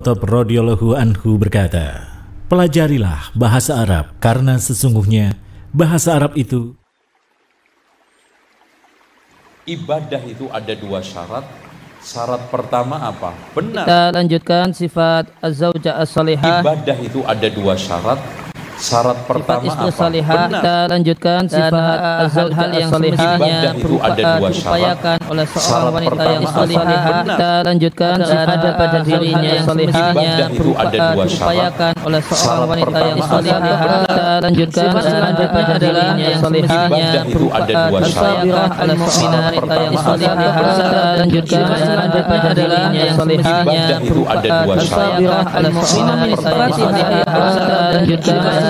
Top radhiyallahu anhu berkata, "Pelajarilah bahasa Arab karena sesungguhnya bahasa Arab itu ibadah itu ada dua syarat. Syarat pertama apa? Benar. Kita lanjutkan sifat az-zaujah as-solihah. Ibadah itu ada dua syarat syarat pertama sifat apa? Saliha, Benar. Kita lanjutkan sifat eh, hal-hal yang semestinya eh, diupayakan oleh seorang wanita yang salihah. Kita lanjutkan sifat pada dirinya yang salihahnya eh, diupayakan oleh seorang wanita yang salihah. Kita lanjutkan sifat pada dirinya yang salihahnya diupayakan oleh seorang wanita yang salihah. Kita lanjutkan sifat pada dirinya yang salihahnya diupayakan oleh seorang wanita yang salihah. Kita lanjutkan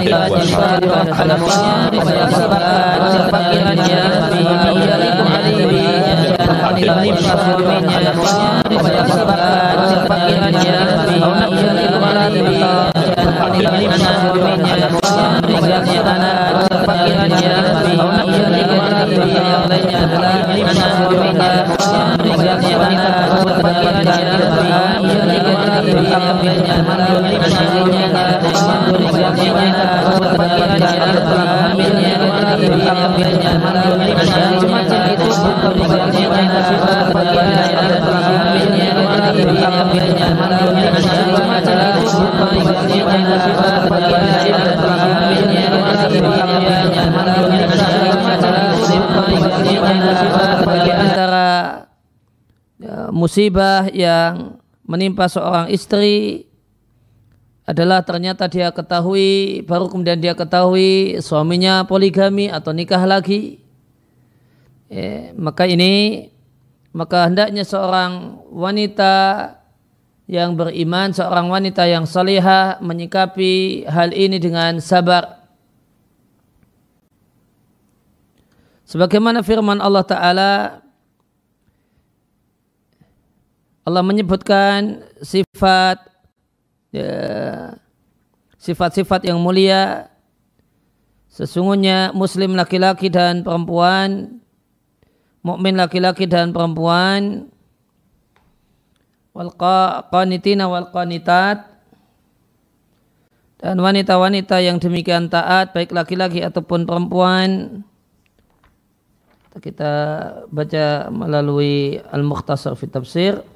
Alhamdulillah. Eh, musibah yang menimpa seorang istri adalah ternyata dia ketahui baru kemudian dia ketahui suaminya poligami atau nikah lagi ya, maka ini maka hendaknya seorang wanita yang beriman seorang wanita yang salihah menyikapi hal ini dengan sabar sebagaimana firman Allah taala Allah menyebutkan sifat Ya. sifat-sifat yang mulia sesungguhnya muslim laki-laki dan perempuan mukmin laki-laki dan perempuan wal qanitina wal qanitat dan wanita-wanita yang demikian taat baik laki-laki ataupun perempuan kita baca melalui al-mukhtasar fi tafsir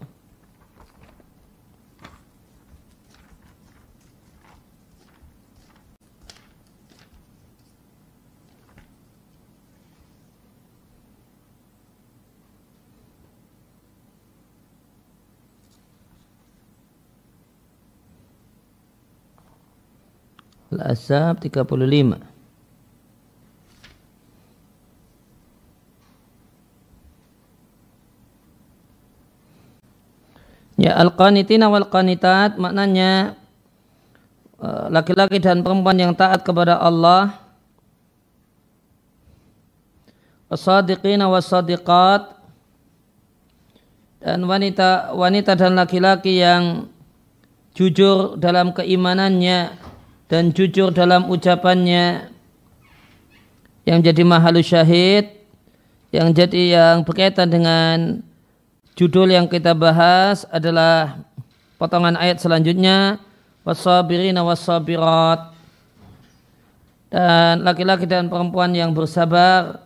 al ahzab 35. Ya al-qanitina wal qanitat maknanya e, laki-laki dan perempuan yang taat kepada Allah wasadiqina wasadiqat dan wanita wanita dan laki-laki yang jujur dalam keimanannya dan jujur dalam ucapannya yang jadi mahalu syahid yang jadi yang berkaitan dengan judul yang kita bahas adalah potongan ayat selanjutnya wasabirina wasabirat dan laki-laki dan perempuan yang bersabar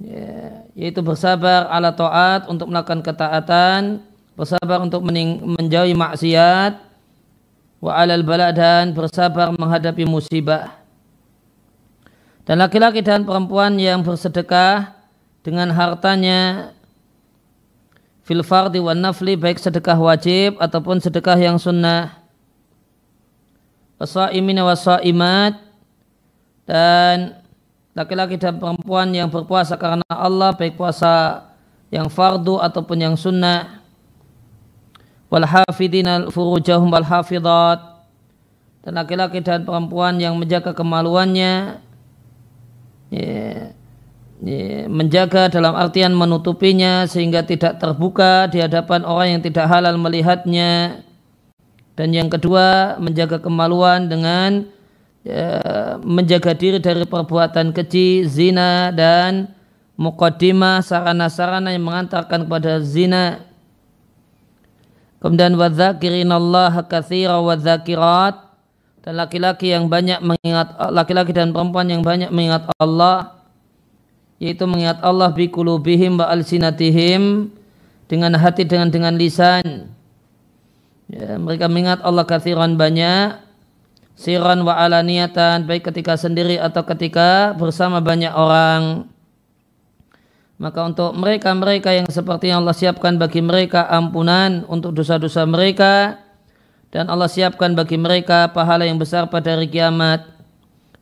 ya, yaitu bersabar ala taat untuk melakukan ketaatan bersabar untuk menjauhi maksiat wa alal bala dan bersabar menghadapi musibah. Dan laki-laki dan perempuan yang bersedekah dengan hartanya fil fardi wan nafli baik sedekah wajib ataupun sedekah yang sunnah. Wasaimina wasaimat dan laki-laki dan perempuan yang berpuasa karena Allah baik puasa yang fardu ataupun yang sunnah wal hafidina furujahum wal hafidat dan laki-laki dan perempuan yang menjaga kemaluannya ya, ya, menjaga dalam artian menutupinya sehingga tidak terbuka di hadapan orang yang tidak halal melihatnya dan yang kedua menjaga kemaluan dengan ya, menjaga diri dari perbuatan keji zina dan mukaddimah sarana-sarana yang mengantarkan kepada zina Kemudian Allah kathira wadzakirat dan laki-laki yang banyak mengingat laki-laki dan perempuan yang banyak mengingat Allah yaitu mengingat Allah bi kulubihim wa alsinatihim dengan hati dengan dengan lisan ya, mereka mengingat Allah kathiran banyak siran wa alaniatan baik ketika sendiri atau ketika bersama banyak orang maka untuk mereka-mereka yang seperti yang Allah siapkan bagi mereka ampunan untuk dosa-dosa mereka dan Allah siapkan bagi mereka pahala yang besar pada hari kiamat.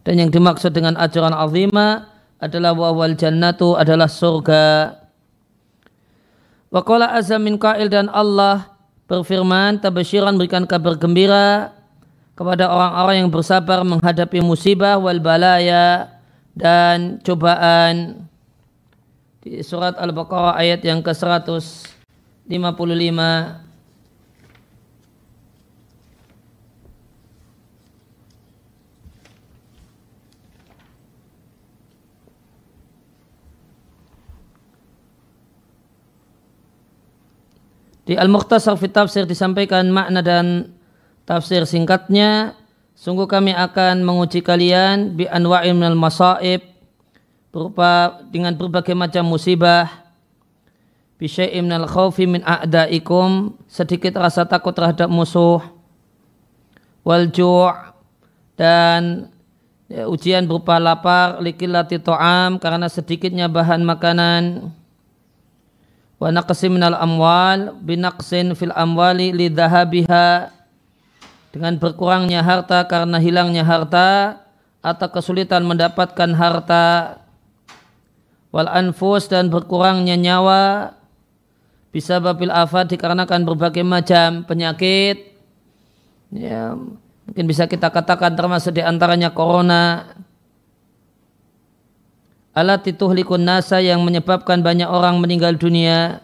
Dan yang dimaksud dengan ajaran azimah adalah wawal jannatu adalah surga. Waqala azza min qail dan Allah berfirman tabasyiran berikan kabar gembira kepada orang-orang yang bersabar menghadapi musibah wal balaya dan cobaan di surat Al-Baqarah ayat yang ke-155 Di Al-Mukhtasar fi Tafsir disampaikan makna dan tafsir singkatnya Sungguh kami akan menguji kalian bi anwa'in minal masaib berupa dengan berbagai macam musibah bisyai'in minal khawfi min a'daikum sedikit rasa takut terhadap musuh wal ju' dan ya, ujian berupa lapar likilati ta'am karena sedikitnya bahan makanan wa naqsi minal amwal binaqsin fil amwali lidhahabiha dengan berkurangnya harta karena hilangnya harta atau kesulitan mendapatkan harta wal anfus dan berkurangnya nyawa bisa babil afat dikarenakan berbagai macam penyakit ya mungkin bisa kita katakan termasuk diantaranya corona alat itu tituhlikun nasa yang menyebabkan banyak orang meninggal dunia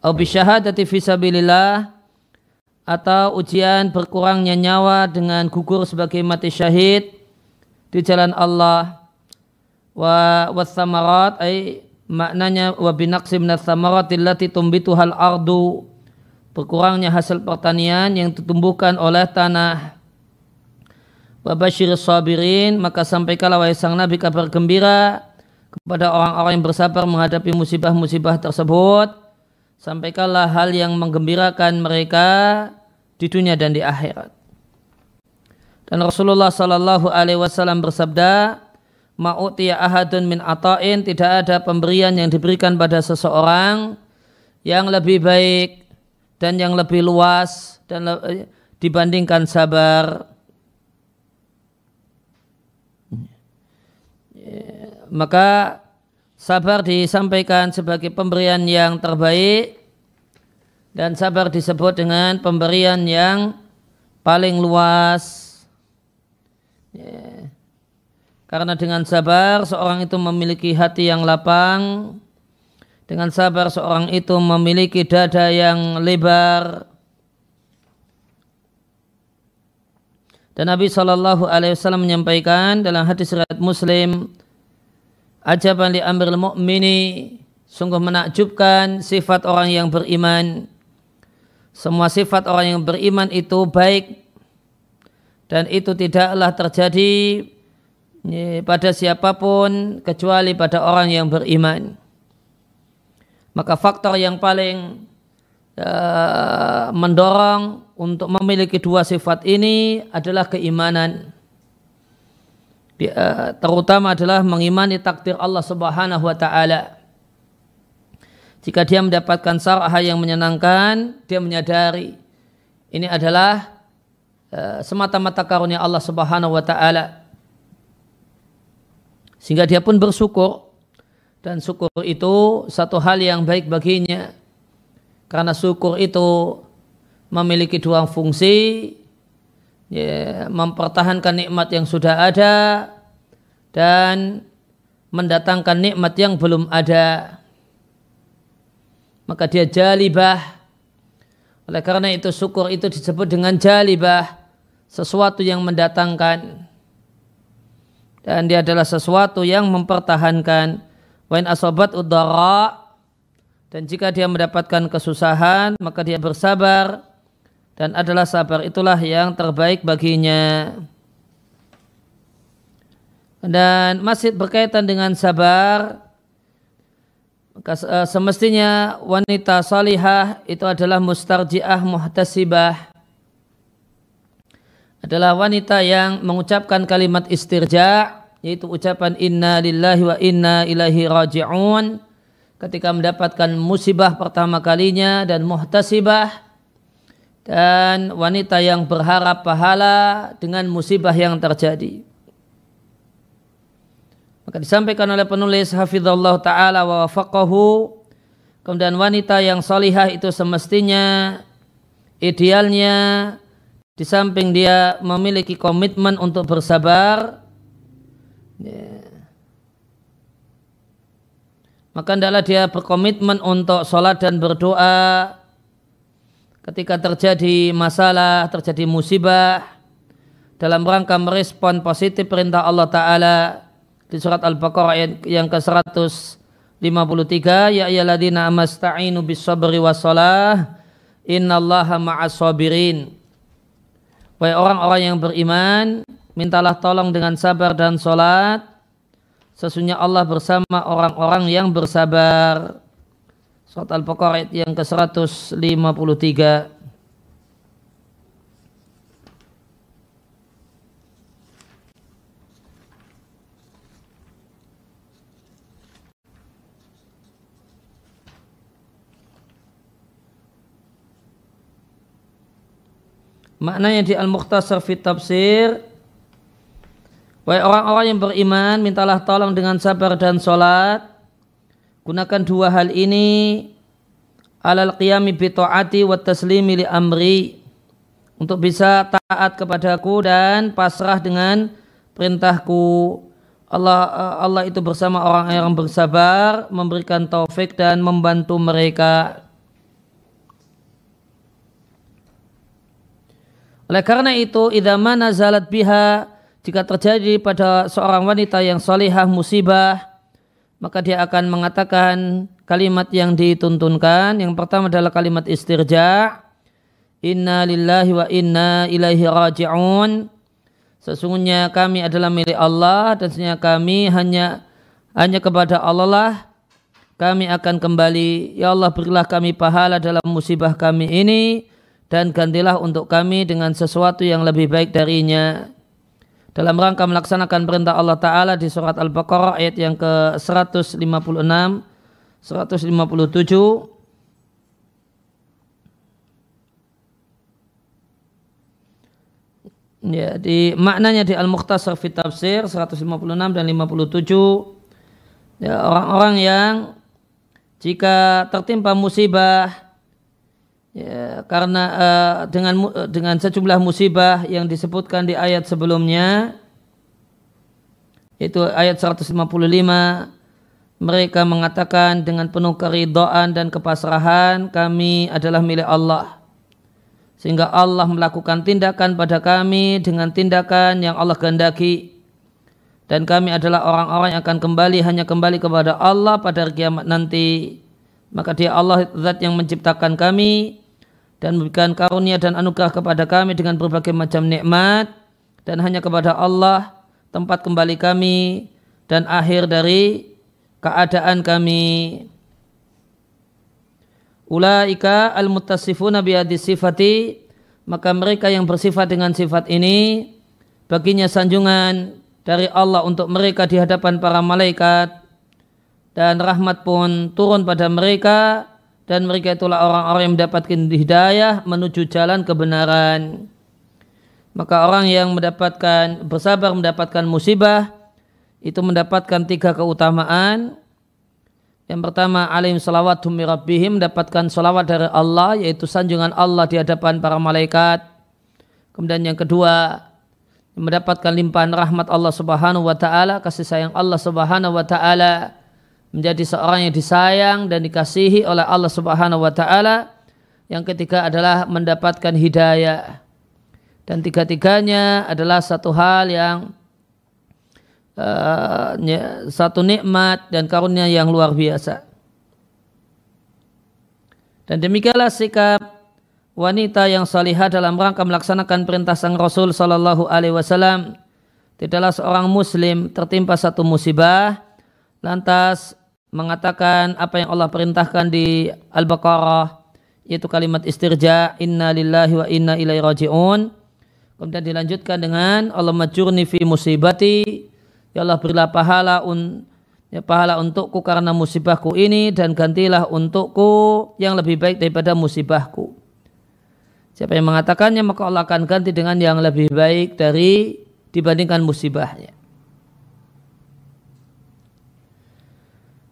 au bisyahadati fisabilillah atau ujian berkurangnya nyawa dengan gugur sebagai mati syahid di jalan Allah wa wasamarat ay maknanya wa binaqsi minas samarati allati tumbituhal ardu berkurangnya hasil pertanian yang ditumbuhkan oleh tanah wa basyir sabirin maka sampaikanlah wahai sang nabi kabar gembira kepada orang-orang yang bersabar menghadapi musibah-musibah tersebut sampaikanlah hal yang menggembirakan mereka di dunia dan di akhirat dan Rasulullah Shallallahu Alaihi Wasallam bersabda ma'utiya ahadun min ata'in tidak ada pemberian yang diberikan pada seseorang yang lebih baik dan yang lebih luas dan le eh, dibandingkan sabar maka sabar disampaikan sebagai pemberian yang terbaik dan sabar disebut dengan pemberian yang paling luas yeah karena dengan sabar seorang itu memiliki hati yang lapang, dengan sabar seorang itu memiliki dada yang lebar. Dan Nabi Shallallahu Alaihi Wasallam menyampaikan dalam hadis riwayat Muslim, ajaban li amir mu'mini, sungguh menakjubkan sifat orang yang beriman. Semua sifat orang yang beriman itu baik dan itu tidaklah terjadi pada siapapun kecuali pada orang yang beriman. Maka faktor yang paling uh, mendorong untuk memiliki dua sifat ini adalah keimanan. Eh, terutama adalah mengimani takdir Allah Subhanahu wa taala. Jika dia mendapatkan sarah yang menyenangkan, dia menyadari ini adalah uh, semata-mata karunia Allah Subhanahu wa taala sehingga dia pun bersyukur. Dan syukur itu satu hal yang baik baginya. Karena syukur itu memiliki dua fungsi. Ya, mempertahankan nikmat yang sudah ada. Dan mendatangkan nikmat yang belum ada. Maka dia jalibah. Oleh karena itu syukur itu disebut dengan jalibah. Sesuatu yang mendatangkan dan dia adalah sesuatu yang mempertahankan wain asobat udara dan jika dia mendapatkan kesusahan maka dia bersabar dan adalah sabar itulah yang terbaik baginya dan masih berkaitan dengan sabar maka eh, semestinya wanita salihah itu adalah mustarjiah muhtasibah adalah wanita yang mengucapkan kalimat istirja yaitu ucapan inna lillahi wa inna ilahi raji'un ketika mendapatkan musibah pertama kalinya dan muhtasibah dan wanita yang berharap pahala dengan musibah yang terjadi. Maka disampaikan oleh penulis Hafizullah Ta'ala wa wafaqahu Kemudian wanita yang solihah itu semestinya Idealnya Di samping dia memiliki komitmen untuk bersabar Ya. Maka hendaklah dia berkomitmen untuk sholat dan berdoa ketika terjadi masalah, terjadi musibah dalam rangka merespon positif perintah Allah Ta'ala di surat Al-Baqarah yang ke 153 ya ayyuhalladzina amasta'inu bis-sabri was-salah innallaha ma'as-sabirin. Wahai orang-orang yang beriman, mintalah tolong dengan sabar dan sholat. Sesungguhnya Allah bersama orang-orang yang bersabar. Surat Al-Baqarah yang ke-153. Maknanya di Al-Mukhtasar Fit Tafsir Wahai orang-orang yang beriman, mintalah tolong dengan sabar dan sholat. Gunakan dua hal ini alal qiyami bito'ati wa taslimi li amri untuk bisa taat kepadaku dan pasrah dengan perintahku. Allah Allah itu bersama orang-orang bersabar, memberikan taufik dan membantu mereka. Oleh karena itu, idaman manazalat biha jika terjadi pada seorang wanita yang solihah musibah, maka dia akan mengatakan kalimat yang dituntunkan. Yang pertama adalah kalimat istirja. Inna lillahi wa inna ilaihi raji'un. Sesungguhnya kami adalah milik Allah dan sesungguhnya kami hanya hanya kepada Allah lah kami akan kembali. Ya Allah berilah kami pahala dalam musibah kami ini dan gantilah untuk kami dengan sesuatu yang lebih baik darinya dalam rangka melaksanakan perintah Allah Ta'ala di surat Al-Baqarah ayat yang ke-156, 157, Ya, di maknanya di Al-Mukhtasar fi Tafsir 156 dan 57 ya, orang-orang ya, yang jika tertimpa musibah ya, karena uh, dengan eh, dengan sejumlah musibah yang disebutkan di ayat sebelumnya yaitu ayat 155 mereka mengatakan dengan penuh keridoan dan kepasrahan kami adalah milik Allah sehingga Allah melakukan tindakan pada kami dengan tindakan yang Allah kehendaki dan kami adalah orang-orang yang akan kembali hanya kembali kepada Allah pada kiamat nanti maka dia Allah zat yang menciptakan kami dan memberikan karunia dan anugerah kepada kami dengan berbagai macam nikmat dan hanya kepada Allah tempat kembali kami dan akhir dari keadaan kami. Ulaika al-muttasifuna bihadi sifati maka mereka yang bersifat dengan sifat ini baginya sanjungan dari Allah untuk mereka di hadapan para malaikat dan rahmat pun turun pada mereka dan mereka itulah orang-orang yang mendapatkan hidayah menuju jalan kebenaran. Maka orang yang mendapatkan bersabar mendapatkan musibah itu mendapatkan tiga keutamaan. Yang pertama alim salawatu rabbihim mendapatkan salawat dari Allah yaitu sanjungan Allah di hadapan para malaikat. Kemudian yang kedua mendapatkan limpahan rahmat Allah Subhanahu wa taala, kasih sayang Allah Subhanahu wa taala menjadi seorang yang disayang dan dikasihi oleh Allah Subhanahu wa taala. Yang ketiga adalah mendapatkan hidayah. Dan tiga-tiganya adalah satu hal yang uh, satu nikmat dan karunia yang luar biasa. Dan demikianlah sikap wanita yang salihah dalam rangka melaksanakan perintah sang Rasul Shallallahu Alaihi Wasallam. Tidaklah seorang Muslim tertimpa satu musibah, lantas mengatakan apa yang Allah perintahkan di Al-Baqarah yaitu kalimat istirja inna lillahi wa inna ilaihi rajiun kemudian dilanjutkan dengan Allah majurni fi musibati ya Allah berilah pahala un, ya pahala untukku karena musibahku ini dan gantilah untukku yang lebih baik daripada musibahku siapa yang mengatakannya maka Allah akan ganti dengan yang lebih baik dari dibandingkan musibahnya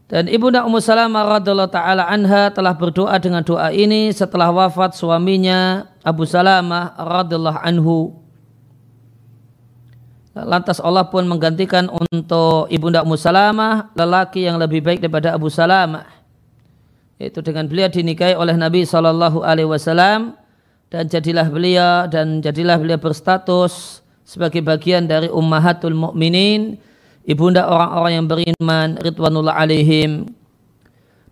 Dan Ibunda Ummu Salamah radhiallahu taala anha telah berdoa dengan doa ini setelah wafat suaminya Abu Salamah radhiallahu anhu. Lantas Allah pun menggantikan untuk Ibunda Ummu Salamah lelaki yang lebih baik daripada Abu Salamah. Yaitu dengan beliau dinikahi oleh Nabi Shallallahu alaihi wasallam dan jadilah beliau dan jadilah beliau berstatus sebagai bagian dari ummahatul mukminin ibunda orang-orang yang beriman ridwanullah alaihim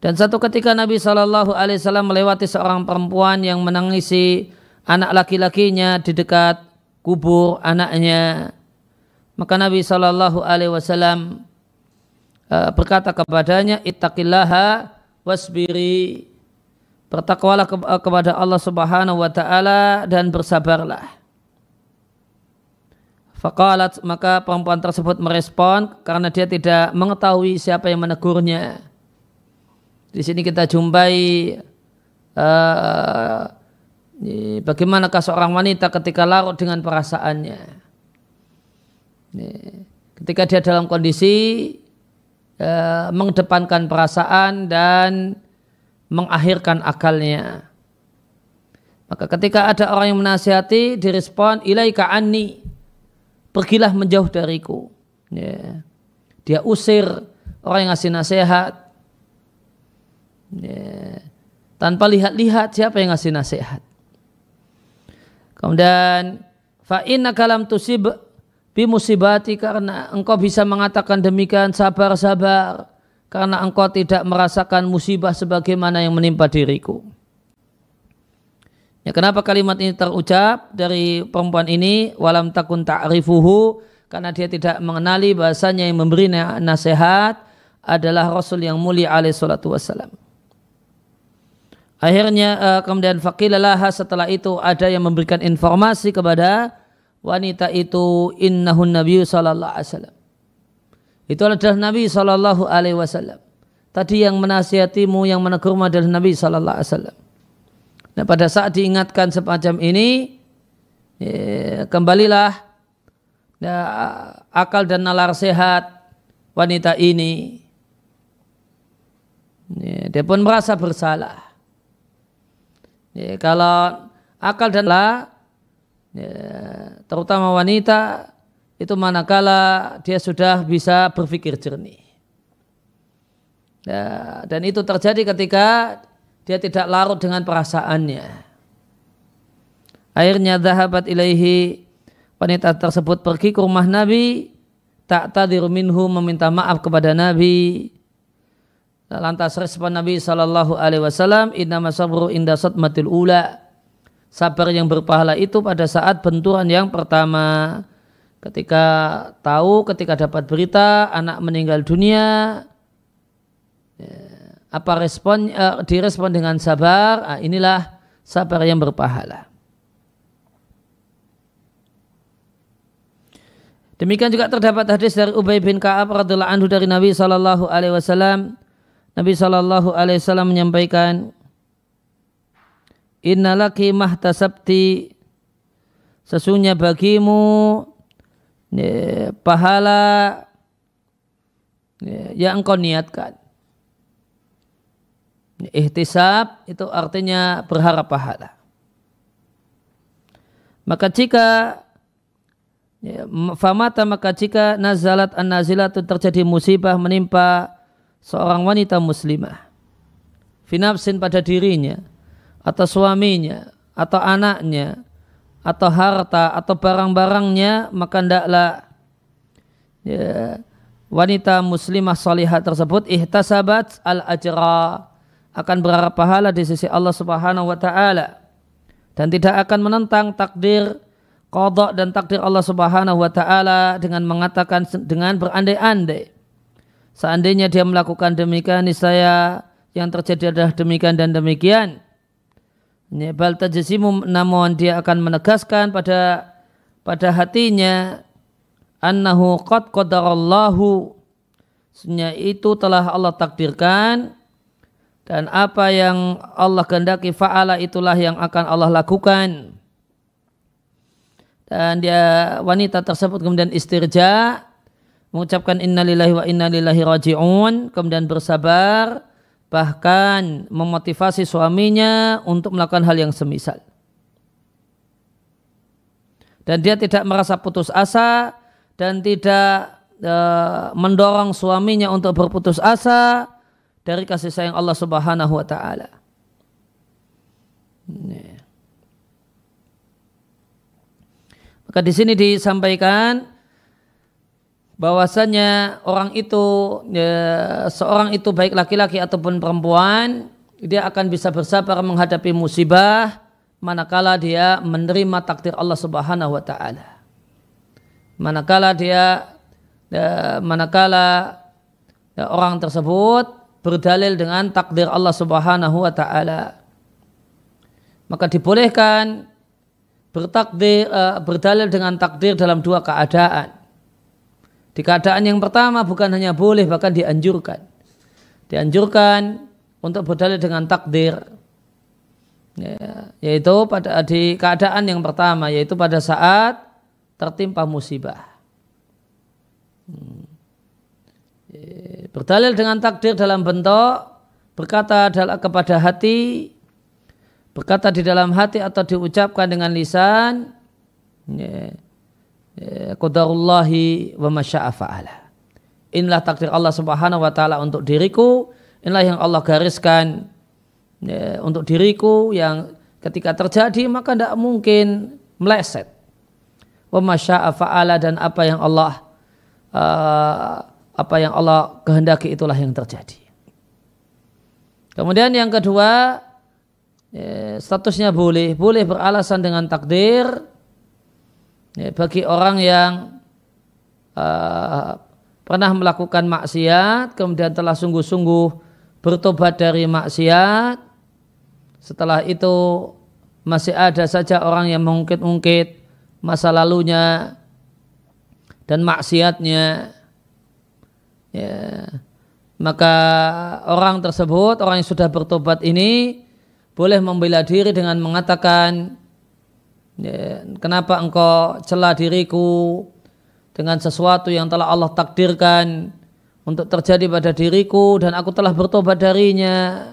dan satu ketika Nabi Shallallahu Alaihi Wasallam melewati seorang perempuan yang menangisi anak laki-lakinya di dekat kubur anaknya. Maka Nabi Shallallahu Alaihi Wasallam e, berkata kepadanya, Ittaqillaha wasbiri. Bertakwalah e, kepada Allah Subhanahu Wa Taala dan bersabarlah. Fakalat maka perempuan tersebut merespon karena dia tidak mengetahui siapa yang menegurnya. Di sini kita jumpai uh, bagaimanakah seorang wanita ketika larut dengan perasaannya. Ketika dia dalam kondisi uh, mengedepankan perasaan dan mengakhirkan akalnya. Maka ketika ada orang yang menasihati direspon ilaika anni pergilah menjauh dariku. Ya. Dia usir orang yang ngasih nasihat. Ya. Tanpa lihat-lihat siapa yang ngasih nasihat. Kemudian fa kalam tusib bi musibati karena engkau bisa mengatakan demikian sabar-sabar karena engkau tidak merasakan musibah sebagaimana yang menimpa diriku. Ya, kenapa kalimat ini terucap dari perempuan ini walam takun ta'rifuhu karena dia tidak mengenali bahasanya yang memberi nasihat adalah Rasul yang mulia alaihi salatu wassalam. Akhirnya eh, kemudian faqilalaha setelah itu ada yang memberikan informasi kepada wanita itu innahun nabiyyu sallallahu alaihi wasallam. Itu adalah Nabi sallallahu alaihi wasallam. Tadi yang menasihatimu yang menegurmu adalah Nabi sallallahu alaihi wasallam. Nah, pada saat diingatkan semacam ini, ya, kembalilah ya, akal dan nalar sehat wanita ini. Ya, dia pun merasa bersalah. Ya, kalau akal dan nalar, ya, terutama wanita, itu manakala dia sudah bisa berpikir jernih. Ya, dan itu terjadi ketika dia tidak larut dengan perasaannya. Akhirnya zahabat ilaihi wanita tersebut pergi ke rumah Nabi tak tadir minhu meminta maaf kepada Nabi. Nah, lantas respon Nabi sallallahu Alaihi Wasallam innama sabru inda matil ula sabar yang berpahala itu pada saat benturan yang pertama ketika tahu ketika dapat berita anak meninggal dunia ya, apa respon uh, direspon dengan sabar uh, inilah sabar yang berpahala Demikian juga terdapat hadis dari Ubay bin Ka'ab radhiallahu anhu dari Nabi sallallahu alaihi wasallam. Nabi sallallahu alaihi wasallam menyampaikan, "Innalaki mahtasabti sesungguhnya bagimu eh, pahala eh, yang engkau niatkan." Ihtisab itu artinya berharap pahala. Maka jika ya, famata maka jika nazalat an nazilatu terjadi musibah menimpa seorang wanita muslimah finafsin pada dirinya atau suaminya atau anaknya atau harta atau barang-barangnya maka ndaklah ya, wanita muslimah salihah tersebut ihtasabat al ajra akan berharap pahala di sisi Allah Subhanahu wa taala dan tidak akan menentang takdir kodok dan takdir Allah Subhanahu wa taala dengan mengatakan dengan berandai-andai seandainya dia melakukan demikian niscaya yang terjadi adalah demikian dan demikian ya, bal tajzimu namun dia akan menegaskan pada pada hatinya annahu qad qadarallahu sunya itu telah Allah takdirkan dan apa yang Allah kehendaki fa'ala itulah yang akan Allah lakukan dan dia wanita tersebut kemudian istirja mengucapkan innalillahi wa innalillahi raji'un kemudian bersabar bahkan memotivasi suaminya untuk melakukan hal yang semisal dan dia tidak merasa putus asa dan tidak e, mendorong suaminya untuk berputus asa dari kasih sayang Allah Subhanahu wa taala. Maka di sini disampaikan bahwasanya orang itu ya, seorang itu baik laki-laki ataupun perempuan dia akan bisa bersabar menghadapi musibah manakala dia menerima takdir Allah Subhanahu wa taala. Manakala dia ya, manakala ya, orang tersebut berdalil dengan takdir Allah Subhanahu wa taala. Maka dibolehkan bertakdir eh, berdalil dengan takdir dalam dua keadaan. Di keadaan yang pertama bukan hanya boleh bahkan dianjurkan. Dianjurkan untuk berdalil dengan takdir. Ya, yaitu pada di keadaan yang pertama yaitu pada saat tertimpa musibah. Hmm. Berdalil dengan takdir dalam bentuk berkata kepada hati, berkata di dalam hati atau diucapkan dengan lisan, ya, ya, Qadarullahi wa masya'afa'ala. Inilah takdir Allah subhanahu wa ta'ala untuk diriku, inilah yang Allah gariskan ya, untuk diriku yang ketika terjadi maka tidak mungkin meleset. Wa masya'afa'ala dan apa yang Allah uh, apa yang Allah kehendaki itulah yang terjadi. Kemudian yang kedua, ya, statusnya boleh, boleh beralasan dengan takdir ya, bagi orang yang eh, pernah melakukan maksiat, kemudian telah sungguh-sungguh bertobat dari maksiat, setelah itu masih ada saja orang yang mengungkit-ungkit masa lalunya dan maksiatnya ya maka orang tersebut orang yang sudah bertobat ini boleh membela diri dengan mengatakan ya, kenapa engkau celah diriku dengan sesuatu yang telah Allah takdirkan untuk terjadi pada diriku dan aku telah bertobat darinya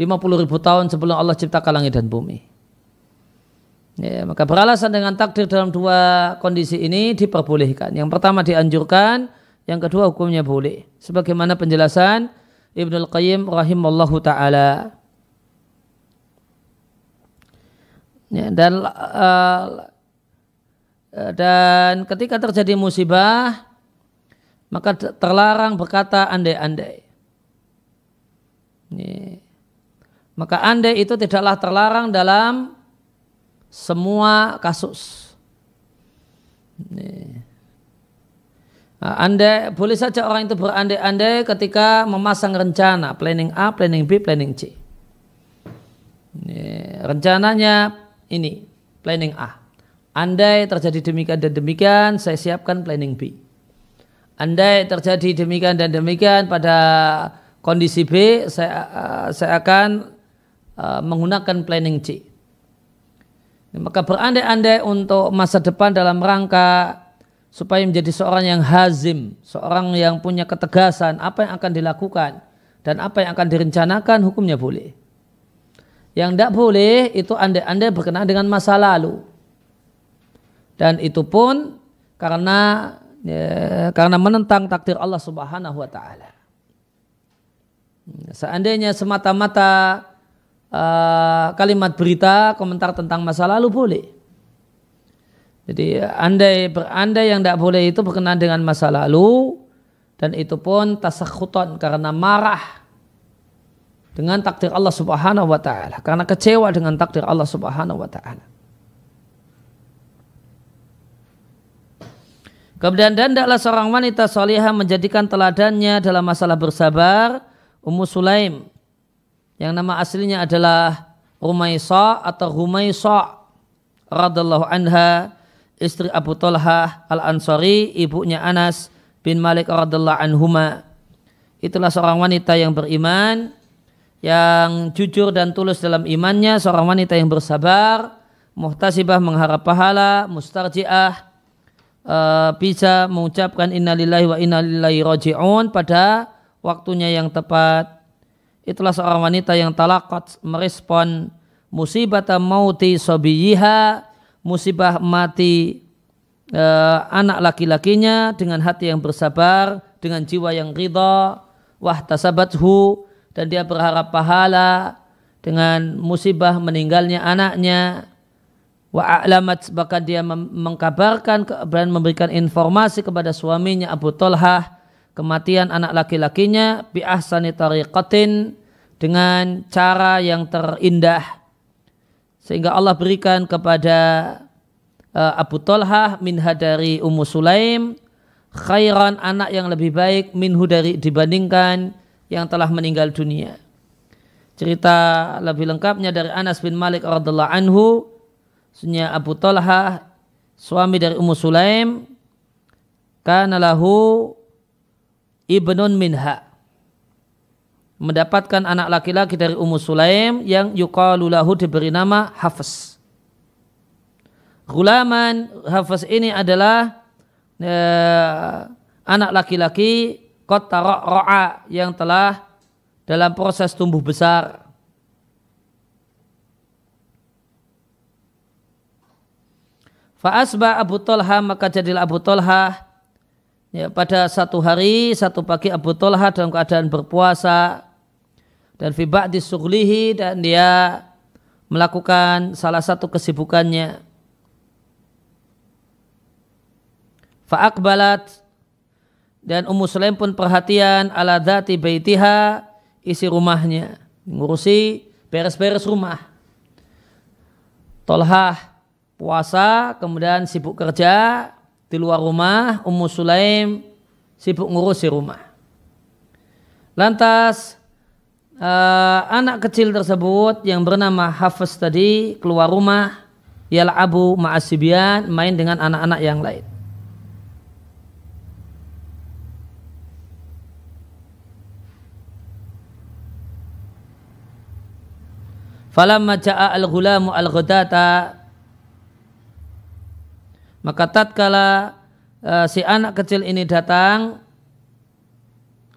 50 ribu tahun sebelum Allah ciptakan langit dan bumi. Ya, maka beralasan dengan takdir dalam dua kondisi ini diperbolehkan. Yang pertama dianjurkan, yang kedua hukumnya boleh. Sebagaimana penjelasan Ibnu Qayyim rahimallahu taala. Ya, dan uh, dan ketika terjadi musibah maka terlarang berkata andai-andai. Maka andai itu tidaklah terlarang dalam semua kasus. Nih. Uh, Anda boleh saja orang itu berandai-andai ketika memasang rencana, planning A, planning B, planning C. Ini, rencananya ini, planning A. Andai terjadi demikian dan demikian, saya siapkan planning B. Andai terjadi demikian dan demikian pada kondisi B, saya, uh, saya akan uh, menggunakan planning C. Maka berandai-andai untuk masa depan dalam rangka supaya menjadi seorang yang hazim, seorang yang punya ketegasan apa yang akan dilakukan dan apa yang akan direncanakan hukumnya boleh. Yang tidak boleh itu anda anda berkenaan dengan masa lalu. Dan itu pun karena ya, karena menentang takdir Allah Subhanahu wa taala. Seandainya semata-mata uh, kalimat berita komentar tentang masa lalu boleh. Jadi andai berandai yang tidak boleh itu berkenaan dengan masa lalu dan itu pun tasakhuton karena marah dengan takdir Allah Subhanahu wa taala, karena kecewa dengan takdir Allah Subhanahu wa taala. Kemudian dan tidaklah seorang wanita solihah menjadikan teladannya dalam masalah bersabar Ummu Sulaim yang nama aslinya adalah Rumaisa atau Rumaisa radallahu anha istri Abu Talha al Ansori, ibunya Anas bin Malik radhiallahu anhuma. Itulah seorang wanita yang beriman, yang jujur dan tulus dalam imannya, seorang wanita yang bersabar, muhtasibah mengharap pahala, mustarjiah, uh, bisa mengucapkan innalillahi wa innalillahi roji'un pada waktunya yang tepat. Itulah seorang wanita yang talakot merespon musibata mauti sobiyihah musibah mati e, anak laki-lakinya dengan hati yang bersabar, dengan jiwa yang ridha, wah tasabathu dan dia berharap pahala dengan musibah meninggalnya anaknya wa a'lamat bahkan dia mengkabarkan dan memberikan informasi kepada suaminya Abu Talha kematian anak laki-lakinya bi ahsani tariqatin dengan cara yang terindah sehingga Allah berikan kepada uh, Abu Talha minha dari Ummu Sulaim khairan anak yang lebih baik minhu dari dibandingkan yang telah meninggal dunia. Cerita lebih lengkapnya dari Anas bin Malik radhiallahu anhu, sunya Abu Talha suami dari Ummu Sulaim kanalahu lahu ibnun minha mendapatkan anak laki-laki dari Ummu Sulaim yang yuqalulahu diberi nama Hafiz. Gulaman Hafiz ini adalah e, anak laki-laki kota ro'a yang telah dalam proses tumbuh besar. Fa'asba Abu Tolha maka jadilah Abu Tolha ya, pada satu hari, satu pagi Abu Tolha dalam keadaan berpuasa dan fi ba'di dan dia melakukan salah satu kesibukannya fa'akbalat dan Ummu Sulaim pun perhatian ala dhati baitiha isi rumahnya ngurusi beres-beres rumah Tolhah puasa kemudian sibuk kerja di luar rumah Ummu Sulaim sibuk ngurusi rumah lantas uh, anak kecil tersebut yang bernama Hafiz tadi keluar rumah ialah Abu ma'asibian main dengan anak-anak yang lain. Falamma ja'a al-ghulamu al-ghadata maka tatkala uh, si anak kecil ini datang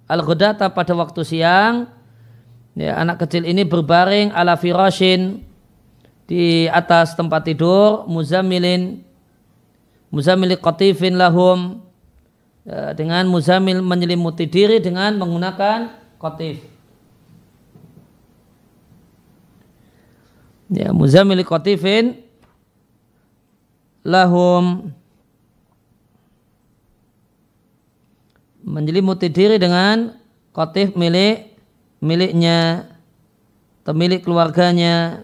al-ghadata pada waktu siang Ya, anak kecil ini berbaring ala firashin di atas tempat tidur muzamilin muzamili qatifin lahum ya, dengan muzamil menyelimuti diri dengan menggunakan qatif. Ya, muzamil qatifin lahum menyelimuti diri dengan qatif milik miliknya atau milik keluarganya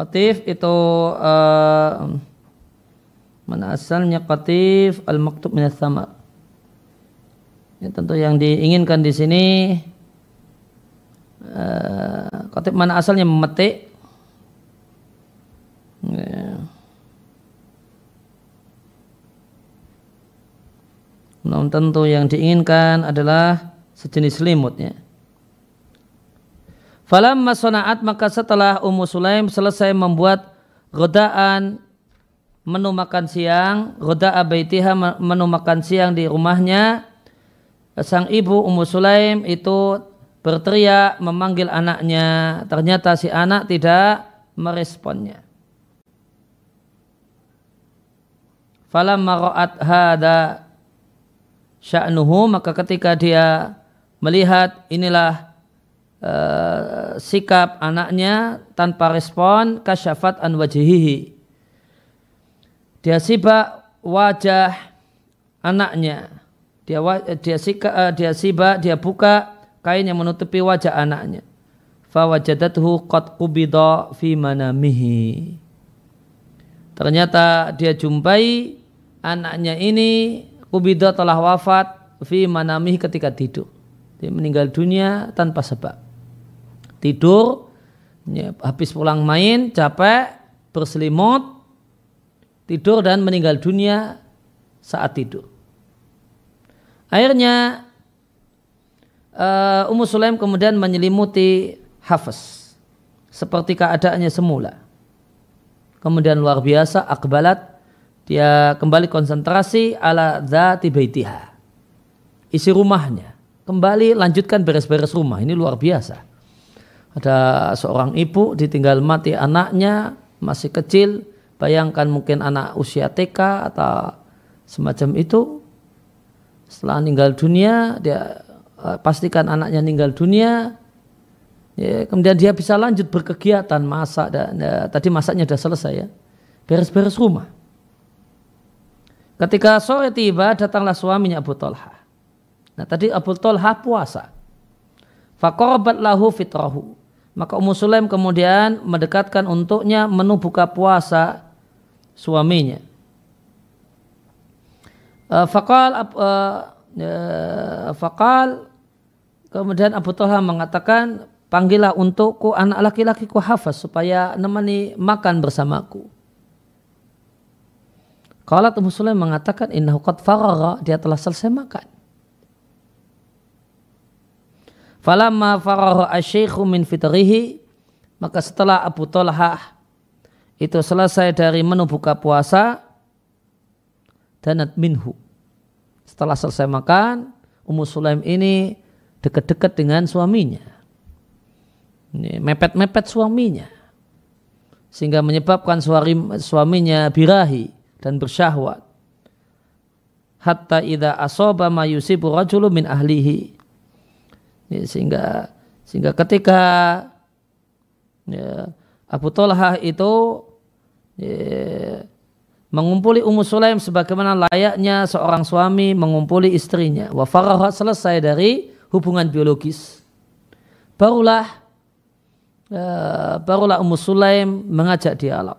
Qatif itu uh, mana asalnya qatif al maktub minas sama. Ya, tentu yang diinginkan di sini uh, qatif mana asalnya memetik. Ya. Nah, tentu yang diinginkan adalah sejenis selimutnya. Falamma sona'at maka setelah Ummu Sulaim selesai membuat godaan menu makan siang, goda'a baitiha menu makan siang di rumahnya, sang ibu Ummu Sulaim itu berteriak memanggil anaknya. Ternyata si anak tidak meresponnya. Falamma ra'at hada sya'nuhu maka ketika dia melihat inilah uh, sikap anaknya tanpa respon kasyafat an wajihihi. Dia sibak wajah anaknya. Dia eh, dia sika, uh, dia sibak dia buka kain yang menutupi wajah anaknya. wajadathu qad qubida fi manamihi. Ternyata dia jumpai anaknya ini kubida telah wafat fi manamih ketika tidur. Dia meninggal dunia tanpa sebab tidur, ya, habis pulang main, capek, berselimut, tidur dan meninggal dunia saat tidur. Akhirnya uh, Ummu Sulaim kemudian menyelimuti Hafiz seperti keadaannya semula. Kemudian luar biasa akbalat dia kembali konsentrasi ala dzati baitiha. Isi rumahnya. Kembali lanjutkan beres-beres rumah. Ini luar biasa ada seorang ibu ditinggal mati anaknya masih kecil bayangkan mungkin anak usia TK atau semacam itu setelah meninggal dunia dia eh, pastikan anaknya meninggal dunia ya, kemudian dia bisa lanjut berkegiatan masak dan, ya, tadi masaknya sudah selesai ya beres-beres rumah ketika sore tiba datanglah suaminya Abu Talha nah tadi Abu Talha puasa Fakorbat lahu fitrahu maka Ummu Sulaim kemudian mendekatkan untuknya menu buka puasa suaminya. Uh, eh, fakal uh, eh, uh, eh, fakal kemudian Abu Talha mengatakan panggillah untukku anak laki-lakiku hafaz supaya nemani makan bersamaku. Kalau Ummu Sulaim mengatakan innahu qad dia telah selesai makan. Falamma farahu asyikhu min fitrihi maka setelah Abu Talha itu selesai dari menu buka puasa danat minhu. Setelah selesai makan, Ummu Sulaim ini dekat-dekat dengan suaminya. Mepet-mepet suaminya. Sehingga menyebabkan suami, suaminya birahi dan bersyahwat. Hatta idha asaba ma yusibu rajulun min ahlihi Ya, sehingga sehingga ketika ya, Abu Talha itu ya, mengumpuli Ummu Sulaim sebagaimana layaknya seorang suami mengumpuli istrinya. Wafarah selesai dari hubungan biologis. Barulah uh, barulah Ummu Sulaim mengajak dialog.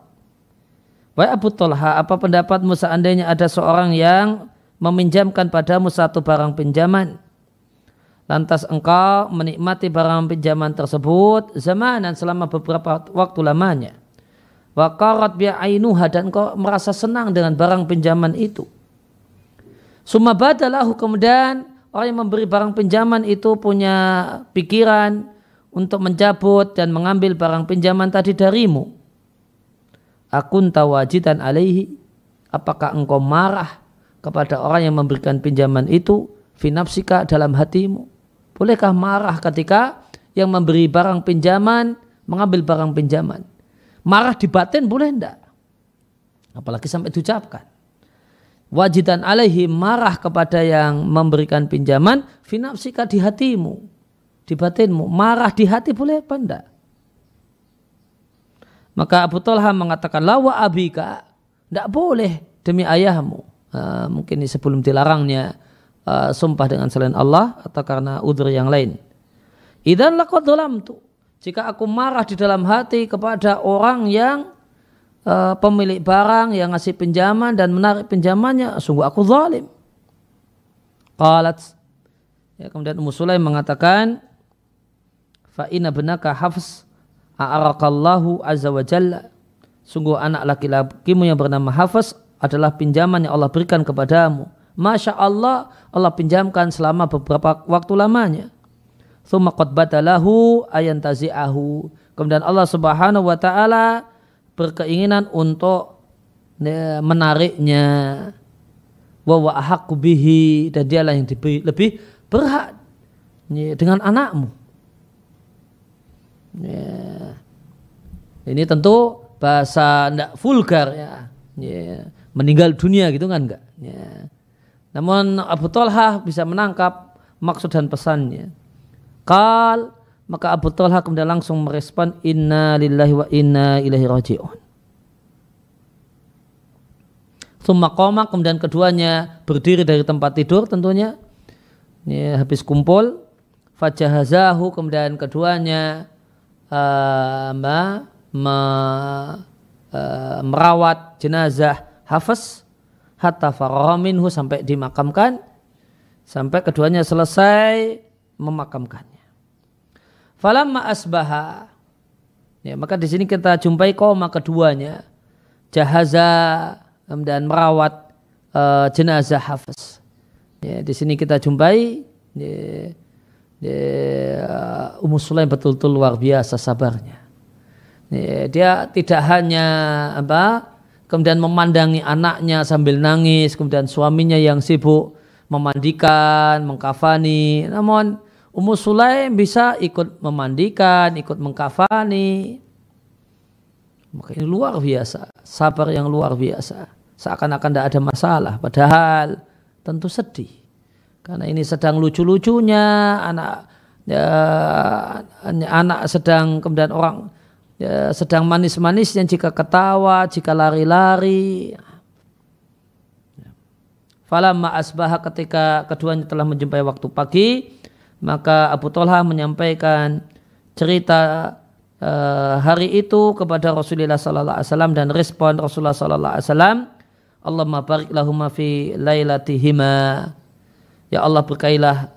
Wahai Abu Talha, apa pendapatmu seandainya ada seorang yang meminjamkan padamu satu barang pinjaman Lantas engkau menikmati barang pinjaman tersebut zaman dan selama beberapa waktu lamanya. Wa qarat bi'ainuha dan engkau merasa senang dengan barang pinjaman itu. Suma badalahu kemudian orang yang memberi barang pinjaman itu punya pikiran untuk mencabut dan mengambil barang pinjaman tadi darimu. Akun tawajidan alaihi. Apakah engkau marah kepada orang yang memberikan pinjaman itu? Finapsika dalam hatimu Bolehkah marah ketika yang memberi barang pinjaman mengambil barang pinjaman? Marah di batin boleh enggak? Apalagi sampai diucapkan. Wajidan alaihi marah kepada yang memberikan pinjaman, finapsika di hatimu, di batinmu. Marah di hati boleh apa enggak? Maka Abu Talha mengatakan, lawa abika, enggak boleh demi ayahmu. Uh, mungkin ini sebelum dilarangnya uh, sumpah dengan selain Allah atau karena udur yang lain. Idan dalam tuh. Jika aku marah di dalam hati kepada orang yang uh, pemilik barang yang ngasih pinjaman dan menarik pinjamannya, sungguh aku zalim. Qalat ya, kemudian Ummu mengatakan fa inna benaka hafs a'arakallahu azza wa sungguh anak laki-lakimu yang bernama Hafs adalah pinjaman yang Allah berikan kepadamu Masya Allah, Allah pinjamkan selama beberapa waktu lamanya. Thumma qad ayantazi'ahu. Kemudian Allah subhanahu wa ta'ala berkeinginan untuk e, menariknya. Wa wa'ahaku bihi. Dan dialah yang diberi lebih berhak e, dengan anakmu. Ya. Ini tentu bahasa tidak vulgar ya. ya. Meninggal dunia gitu kan enggak. Ya. Namun Abu Talha bisa menangkap maksud dan pesannya. Kal maka Abu Talha kemudian langsung merespon inna lillahi wa inna ilaihi raji'un. Summa koma kemudian keduanya berdiri dari tempat tidur tentunya ya, habis kumpul fajahazahu kemudian keduanya uh, ma, ma, uh, merawat jenazah hafes hatta farominhu sampai dimakamkan sampai keduanya selesai memakamkannya. Falamma asbaha ya, maka di sini kita jumpai koma keduanya jahaza dan merawat uh, jenazah Hafiz. Ya, di sini kita jumpai ya, ya, Ummu Sulaim betul-betul luar biasa sabarnya. Ya, dia tidak hanya apa kemudian memandangi anaknya sambil nangis, kemudian suaminya yang sibuk memandikan, mengkafani. Namun Ummu Sulaim bisa ikut memandikan, ikut mengkafani. Maka ini luar biasa, sabar yang luar biasa. Seakan-akan tidak ada masalah, padahal tentu sedih. Karena ini sedang lucu-lucunya, anak ya, anak sedang kemudian orang ya, sedang manis-manisnya jika ketawa, jika lari-lari. Ya. Falamma asbaha ketika keduanya telah menjumpai waktu pagi, maka Abu Talha menyampaikan cerita eh, hari itu kepada Rasulullah sallallahu alaihi wasallam dan respon Rasulullah sallallahu alaihi wasallam, Allahumma barik lahumma fi lailatihima. Ya Allah berkailah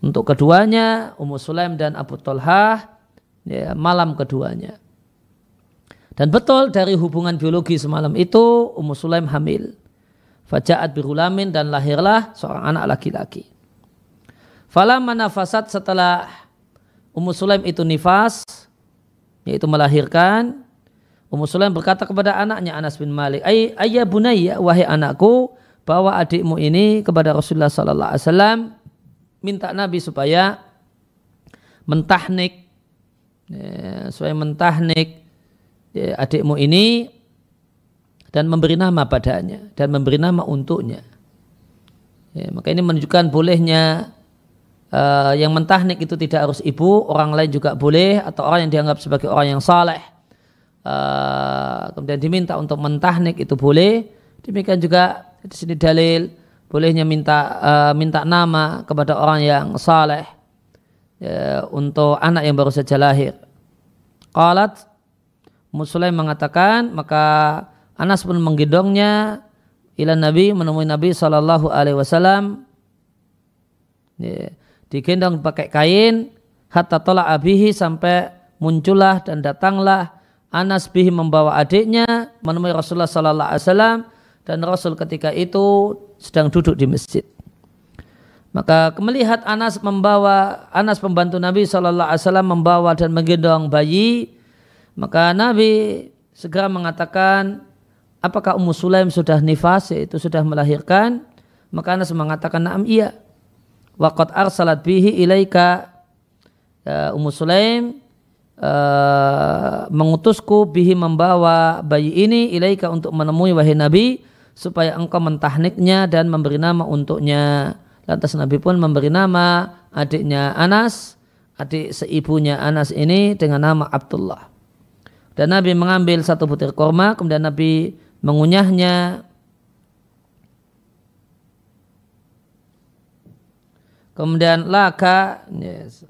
untuk keduanya Ummu Sulaim dan Abu Talha ya, malam keduanya. Dan betul dari hubungan biologi semalam itu Ummu Sulaim hamil. Fajaat birulamin dan lahirlah seorang anak laki-laki. Fala manafasat setelah Ummu Sulaim itu nifas, yaitu melahirkan, Ummu Sulaim berkata kepada anaknya Anas bin Malik, Ay, ayah bunaya, wahai anakku, bawa adikmu ini kepada Rasulullah Sallallahu Alaihi Wasallam, minta Nabi supaya mentahnik, ya, supaya mentahnik Ya, adikmu ini dan memberi nama padanya dan memberi nama untuknya. Ya, maka ini menunjukkan bolehnya uh, yang mentahnik itu tidak harus ibu, orang lain juga boleh atau orang yang dianggap sebagai orang yang saleh. Uh, kemudian diminta untuk mentahnik itu boleh. Demikian juga di sini dalil bolehnya minta uh, minta nama kepada orang yang saleh ya, untuk anak yang baru saja lahir. Qalat Musulaim mengatakan maka Anas pun menggendongnya ila Nabi menemui Nabi Shallallahu Alaihi Wasallam digendong pakai kain hatta tolak abihi sampai muncullah dan datanglah Anas bihi membawa adiknya menemui Rasulullah Shallallahu Alaihi Wasallam dan Rasul ketika itu sedang duduk di masjid. Maka melihat Anas membawa Anas pembantu Nabi Shallallahu Alaihi Wasallam membawa dan menggendong bayi maka Nabi segera mengatakan, apakah Ummu Sulaim sudah nifas, itu sudah melahirkan? Maka Anas mengatakan, naam iya. Waqat arsalat bihi ilaika. Ya Ummu Sulaim uh, mengutusku bihi membawa bayi ini ilaika untuk menemui wahai Nabi supaya engkau mentahniknya dan memberi nama untuknya. Lantas Nabi pun memberi nama adiknya Anas, adik seibunya Anas ini dengan nama Abdullah. Dan Nabi mengambil satu butir korma, kemudian Nabi mengunyahnya. Kemudian laka, yes.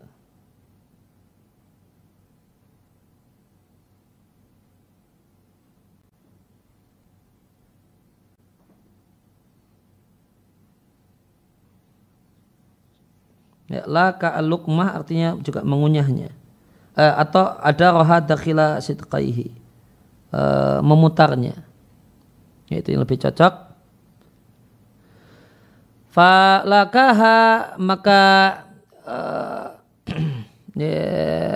Ya, laka al-lukmah artinya juga mengunyahnya uh, atau ada roha dakhila sidqaihi uh, memutarnya yaitu yang lebih cocok lakaha maka uh, eh, yeah,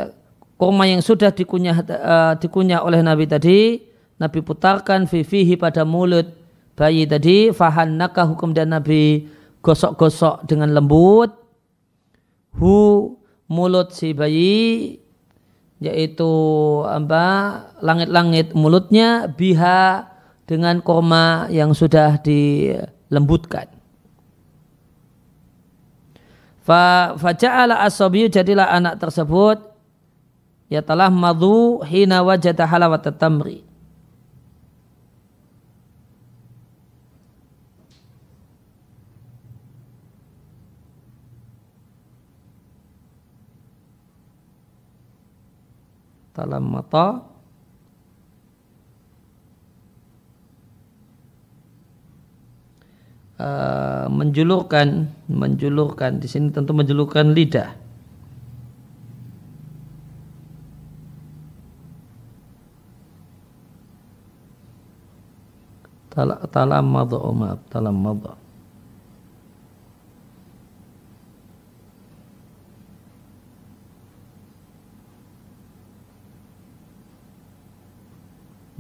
ya, kurma yang sudah dikunyah uh, dikunyah oleh Nabi tadi Nabi putarkan fihi pada mulut bayi tadi fahannaka hukum dan Nabi gosok-gosok dengan lembut hu mulut si bayi yaitu apa langit-langit mulutnya biha dengan korma yang sudah dilembutkan. Fa faja'ala asabiyu jadilah anak tersebut ya telah madu hina wajada halawat tamri falamma mata eh, menjulurkan menjulurkan di sini tentu menjulurkan lidah talam madha umab talam madha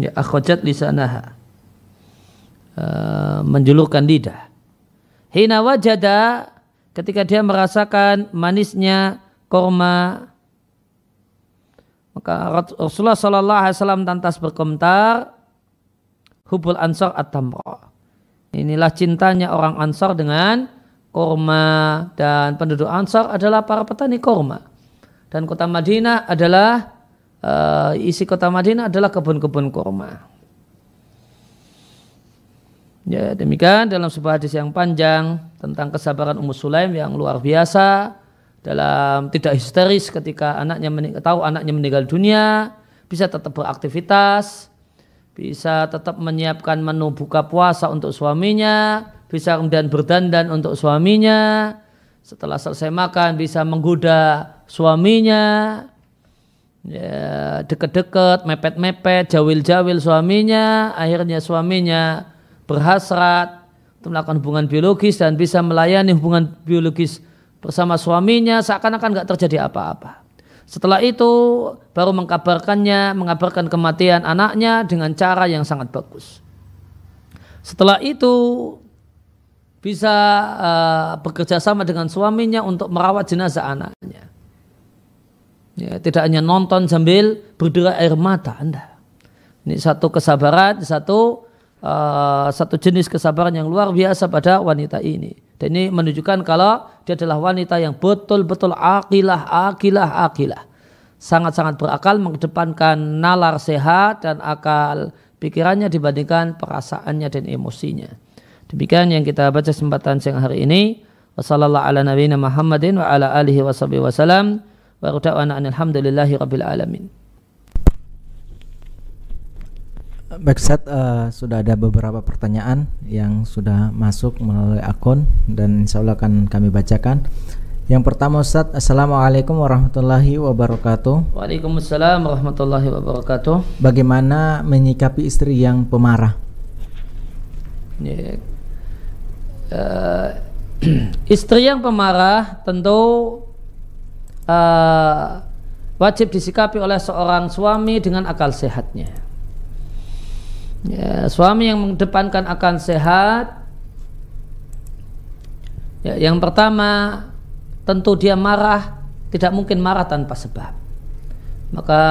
ya akhojat lisanaha uh, menjulurkan lidah hina wajada ketika dia merasakan manisnya korma maka Rasulullah Shallallahu Alaihi Wasallam tantas berkomentar hubul ansor at -tamra. inilah cintanya orang ansor dengan korma dan penduduk ansor adalah para petani korma dan kota Madinah adalah uh, isi kota Madinah adalah kebun-kebun kurma. Ya, demikian dalam sebuah hadis yang panjang tentang kesabaran Ummu Sulaim yang luar biasa dalam tidak histeris ketika anaknya tahu anaknya meninggal dunia, bisa tetap beraktivitas, bisa tetap menyiapkan menu buka puasa untuk suaminya, bisa kemudian berdandan untuk suaminya, setelah selesai makan bisa menggoda suaminya, ya deket-deket, mepet-mepet, jawil-jawil suaminya, akhirnya suaminya berhasrat untuk melakukan hubungan biologis dan bisa melayani hubungan biologis bersama suaminya seakan-akan nggak terjadi apa-apa. Setelah itu baru mengkabarkannya, mengabarkan kematian anaknya dengan cara yang sangat bagus. Setelah itu bisa uh, bekerja sama dengan suaminya untuk merawat jenazah anaknya. Ya, tidak hanya nonton sambil berderai air mata Anda. Ini satu kesabaran, satu uh, satu jenis kesabaran yang luar biasa pada wanita ini. Dan ini menunjukkan kalau dia adalah wanita yang betul-betul akilah, akilah, akilah. Sangat-sangat berakal mengedepankan nalar sehat dan akal pikirannya dibandingkan perasaannya dan emosinya. Demikian yang kita baca kesempatan siang hari ini. Wassalamualaikum warahmatullahi wabarakatuh. Wa da'wana alhamdulillahi rabbil alamin. Baik Seth, uh, sudah ada beberapa pertanyaan yang sudah masuk melalui akun dan insya Allah akan kami bacakan. Yang pertama Ustaz, Assalamualaikum warahmatullahi wabarakatuh Waalaikumsalam warahmatullahi wabarakatuh Bagaimana menyikapi istri yang pemarah? Ya. Uh, istri yang pemarah tentu uh, wajib disikapi oleh seorang suami dengan akal sehatnya. Ya, suami yang mengedepankan akal sehat, ya, yang pertama tentu dia marah, tidak mungkin marah tanpa sebab. Maka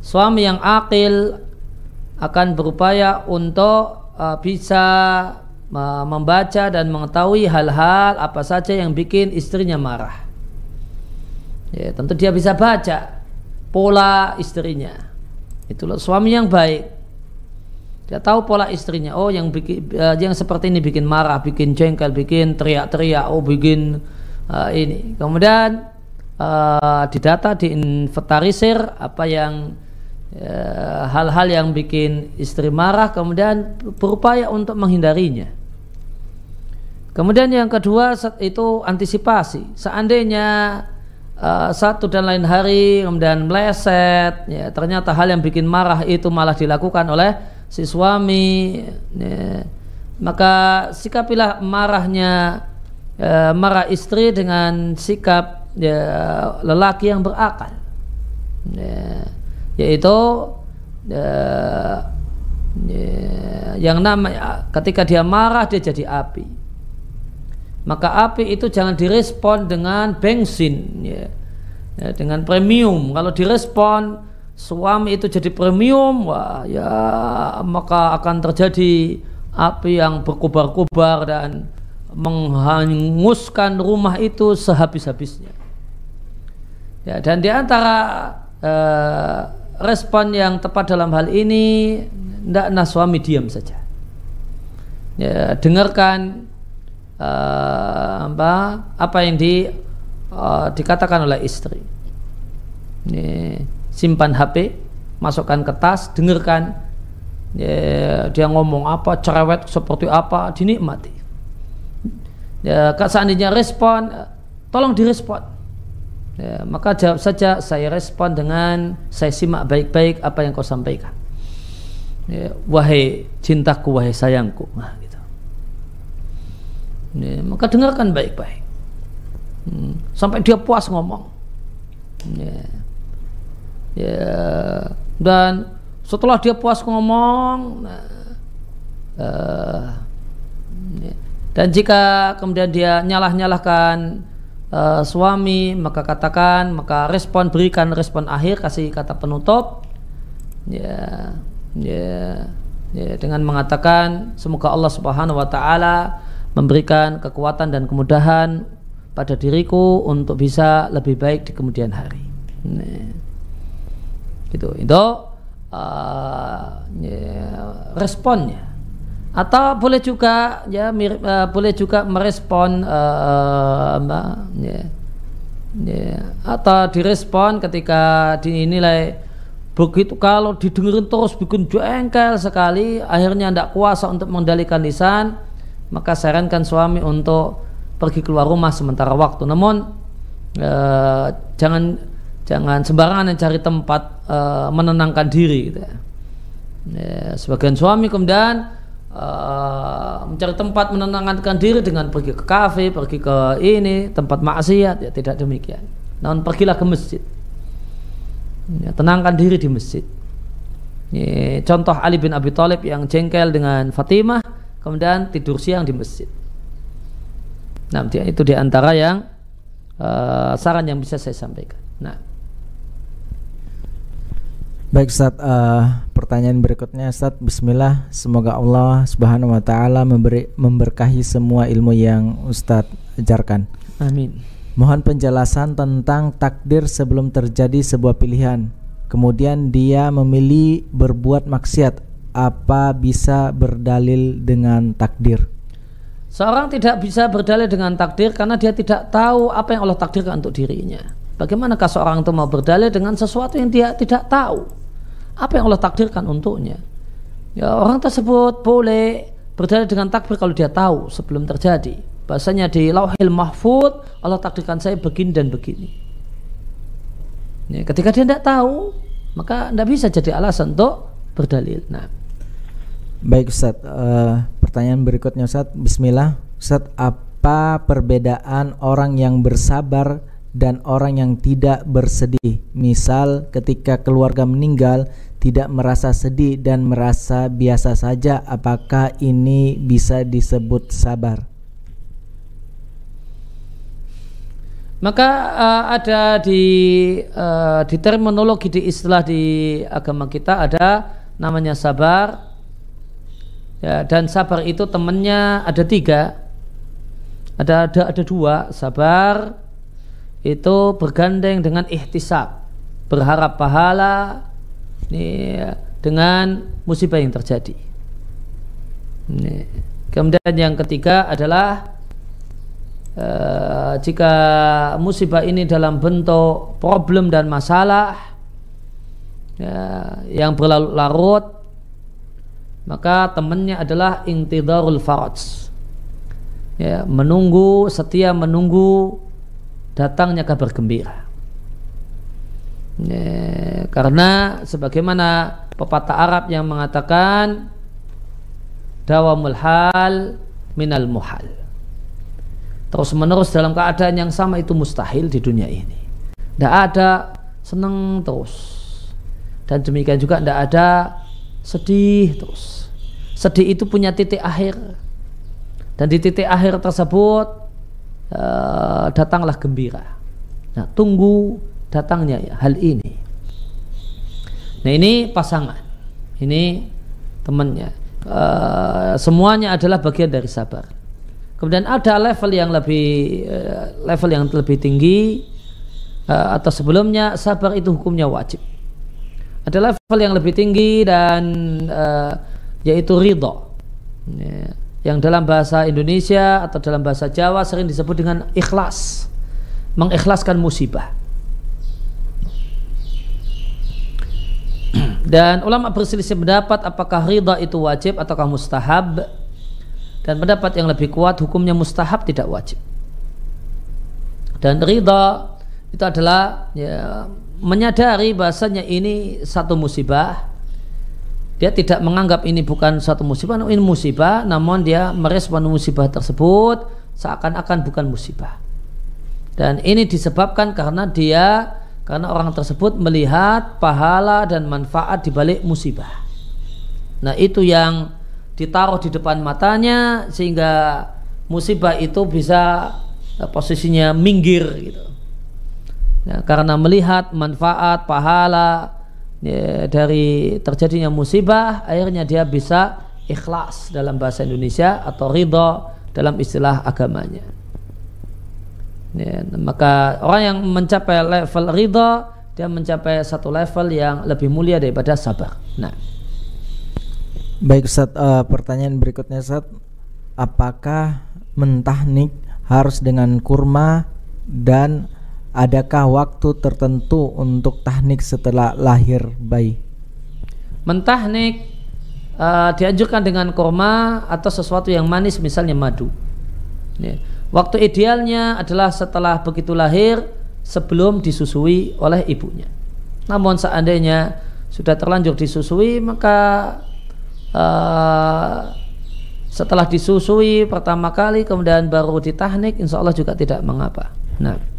suami yang akil akan berupaya untuk uh, bisa eh, membaca dan mengetahui hal-hal apa saja yang bikin istrinya marah. Ya, tentu dia bisa baca pola istrinya. Itulah suami yang baik. Dia tahu pola istrinya. Oh, yang bikin eh, yang seperti ini bikin marah, bikin jengkel, bikin teriak-teriak, oh bikin uh, ini. Kemudian uh, eh, didata, diinventarisir apa yang hal-hal uh, yang bikin istri marah, kemudian berupaya untuk menghindarinya. Kemudian yang kedua itu antisipasi. Seandainya Eh, satu dan lain hari kemudian meleset ya ternyata hal yang bikin marah itu malah dilakukan oleh si suami ya. maka sikapilah marahnya ya, marah istri dengan sikap ya, lelaki yang berakal ya, yaitu ya, ya, yang namanya ketika dia marah dia jadi api maka api itu jangan direspon dengan bensin ya. ya dengan premium kalau direspon suami itu jadi premium wah ya maka akan terjadi api yang berkobar-kobar dan menghanguskan rumah itu sehabis-habisnya ya dan di antara eh, respon yang tepat dalam hal ini nah suami diam saja ya dengarkan uh, apa apa yang di uh, dikatakan oleh istri. Ini simpan HP, masukkan ke tas, dengarkan ya, dia ngomong apa, cerewet seperti apa, dinikmati. Ya, seandainya respon, tolong direspon. Ya, maka jawab saja saya respon dengan saya simak baik-baik apa yang kau sampaikan. Ya, wahai cintaku, wahai sayangku. Nah, ya, maka dengarkan baik-baik hmm, sampai dia puas ngomong ya. ya dan setelah dia puas ngomong nah, uh, ya. dan jika kemudian dia nyalah-nyalahkan uh, suami maka katakan maka respon berikan respon akhir kasih kata penutup ya ya ya dengan mengatakan semoga Allah Subhanahu wa taala memberikan kekuatan dan kemudahan pada diriku untuk bisa lebih baik di kemudian hari. Nah, gitu. Itu uh, ya, responnya. Atau boleh juga ya mirip, uh, boleh juga merespon uh, uh, ya, ya, atau direspon ketika dinilai begitu kalau didengerin terus bikin jengkel sekali akhirnya tidak kuasa untuk mengendalikan lisan maka sarankan suami untuk pergi keluar rumah sementara waktu. Namun e, jangan jangan sembarangan cari tempat e, menenangkan diri. Gitu ya. e, sebagian suami kemudian e, mencari tempat menenangkan diri dengan pergi ke kafe, pergi ke ini tempat maksiat ya tidak demikian. Namun pergilah ke masjid, ya, tenangkan diri di masjid. Ini contoh Ali bin Abi Thalib yang jengkel dengan Fatimah kemudian tidur siang di masjid. Nah, itu di antara yang uh, saran yang bisa saya sampaikan. Nah. Baik saat uh, eh, pertanyaan berikutnya saat bismillah, semoga Allah Subhanahu wa taala memberi memberkahi semua ilmu yang Ustadz ajarkan. Amin. Mohon penjelasan tentang takdir sebelum terjadi sebuah pilihan. Kemudian dia memilih berbuat maksiat apa bisa berdalil dengan takdir? Seorang tidak bisa berdalil dengan takdir karena dia tidak tahu apa yang Allah takdirkan untuk dirinya. Bagaimanakah seorang itu mau berdalil dengan sesuatu yang dia tidak tahu? Apa yang Allah takdirkan untuknya? Ya, orang tersebut boleh berdalil dengan takdir kalau dia tahu sebelum terjadi. Bahasanya di lauhil mahfud Allah takdirkan saya begini dan begini. Ya, ketika dia tidak tahu, maka tidak bisa jadi alasan untuk berdalil. Nah, Baik Ustadz, uh, pertanyaan berikutnya Ustadz, Bismillah. Ustadz, apa perbedaan orang yang bersabar dan orang yang tidak bersedih? Misal ketika keluarga meninggal, tidak merasa sedih dan merasa biasa saja, apakah ini bisa disebut sabar? Maka uh, ada di uh, di terminologi di istilah di agama kita ada namanya sabar, ya, dan sabar itu temannya ada tiga ada ada ada dua sabar itu bergandeng dengan ihtisab berharap pahala ini ya, dengan musibah yang terjadi ini. kemudian yang ketiga adalah Uh, jika musibah ini dalam bentuk problem dan masalah ya, yang berlarut-larut maka temannya adalah intidarul faraj ya, menunggu setia menunggu datangnya kabar gembira ya, karena sebagaimana pepatah Arab yang mengatakan dawamul hal minal muhal terus menerus dalam keadaan yang sama itu mustahil di dunia ini tidak ada senang terus dan demikian juga tidak ada sedih terus. Sedih itu punya titik akhir. Dan di titik akhir tersebut eh, datanglah gembira. Nah, tunggu datangnya ya, hal ini. Nah, ini pasangan. Ini temannya. Eh, semuanya adalah bagian dari sabar. Kemudian ada level yang lebih eh, level yang lebih tinggi atau sebelumnya sabar itu hukumnya wajib ada level yang lebih tinggi dan uh, yaitu ridho ya, yang dalam bahasa Indonesia atau dalam bahasa Jawa sering disebut dengan ikhlas mengikhlaskan musibah dan ulama berselisih pendapat apakah ridho itu wajib ataukah mustahab dan pendapat yang lebih kuat hukumnya mustahab tidak wajib dan ridho itu adalah ya, menyadari bahasanya ini satu musibah dia tidak menganggap ini bukan satu musibah ini musibah namun dia merespon musibah tersebut seakan-akan bukan musibah dan ini disebabkan karena dia karena orang tersebut melihat pahala dan manfaat di balik musibah nah itu yang ditaruh di depan matanya sehingga musibah itu bisa eh, posisinya minggir gitu ya, karena melihat manfaat pahala ya, dari terjadinya musibah akhirnya dia bisa ikhlas dalam bahasa Indonesia atau ridho dalam istilah agamanya ya, maka orang yang mencapai level ridho dia mencapai satu level yang lebih mulia daripada sabar nah Baik saat uh, eh, pertanyaan berikutnya saat, Apakah mentahnik harus dengan kurma dan Adakah waktu tertentu untuk tahnik setelah lahir bayi? Mentahnik uh, dianjurkan dengan korma atau sesuatu yang manis misalnya madu. Ya. Waktu idealnya adalah setelah begitu lahir sebelum disusui oleh ibunya. Namun seandainya sudah terlanjur disusui maka uh, setelah disusui pertama kali kemudian baru ditahnik insya Allah juga tidak mengapa. Nah.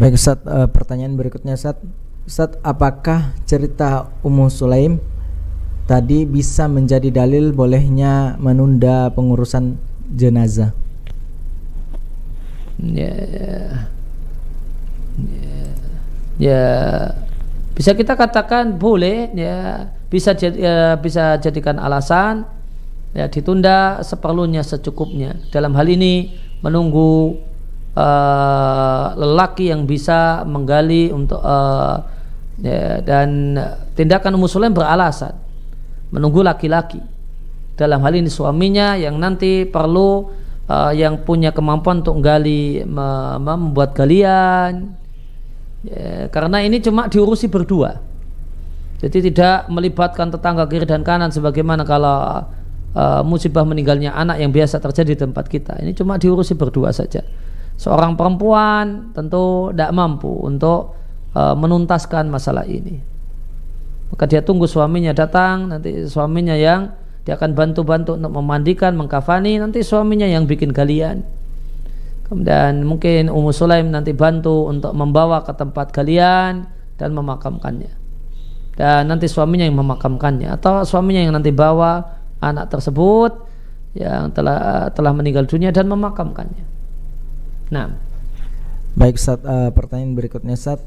Baik Ustaz, uh, pertanyaan berikutnya Ustaz. Ustaz, apakah cerita Ummu Sulaim tadi bisa menjadi dalil bolehnya menunda pengurusan jenazah? Ya, ya, ya bisa kita katakan boleh ya bisa jad, ya, bisa jadikan alasan ya ditunda seperlunya secukupnya dalam hal ini menunggu uh, lelaki yang bisa menggali untuk uh, ya, dan tindakan Ummu Sulaim beralasan menunggu laki-laki dalam hal ini suaminya yang nanti perlu uh, yang punya kemampuan untuk gali me membuat galian ya, karena ini cuma diurusi berdua jadi tidak melibatkan tetangga kiri dan kanan sebagaimana kalau uh, musibah meninggalnya anak yang biasa terjadi di tempat kita ini cuma diurusi berdua saja seorang perempuan tentu tidak mampu untuk uh, menuntaskan masalah ini. Maka dia tunggu suaminya datang, nanti suaminya yang dia akan bantu-bantu untuk memandikan, mengkafani, nanti suaminya yang bikin galian. Kemudian mungkin Ummu Sulaim nanti bantu untuk membawa ke tempat galian dan memakamkannya. Dan nanti suaminya yang memakamkannya atau suaminya yang nanti bawa anak tersebut yang telah eh, telah meninggal dunia dan memakamkannya. Nah, baik saat uh, eh, pertanyaan berikutnya saat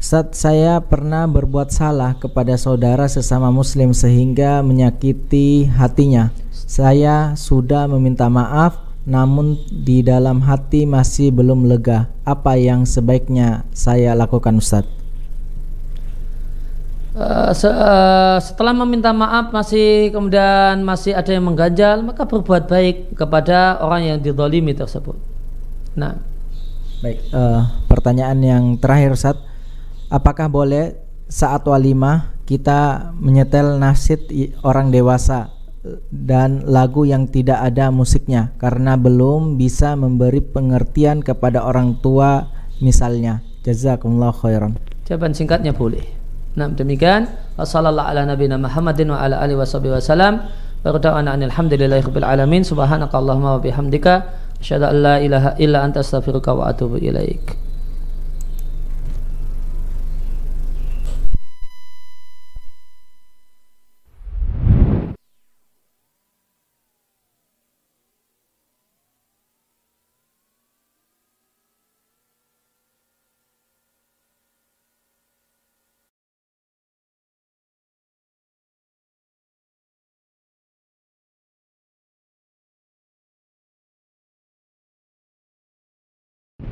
Saat saya pernah berbuat salah kepada saudara sesama muslim sehingga menyakiti hatinya. Saya sudah meminta maaf namun di dalam hati masih belum lega. Apa yang sebaiknya saya lakukan Ustaz? Uh, se uh, setelah meminta maaf masih kemudian masih ada yang mengganjal maka berbuat baik kepada orang yang didolimi tersebut Nah, baik. Uh, pertanyaan yang terakhir saat, apakah boleh saat walimah kita menyetel nasid orang dewasa dan lagu yang tidak ada musiknya karena belum bisa memberi pengertian kepada orang tua misalnya. Jazakumullah khairan. Jawaban singkatnya boleh. Nah, demikian. Assalamualaikum ala nabiyina Muhammadin wa ala alihi wasallam. Wa anil hamdulillahi rabbil alamin subhanakallahumma wa bihamdika Asyhadu an la ilaha illa anta astaghfiruka wa atubu ilaik.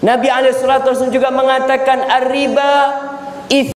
Nabi Alaihissalam juga mengatakan ar-riba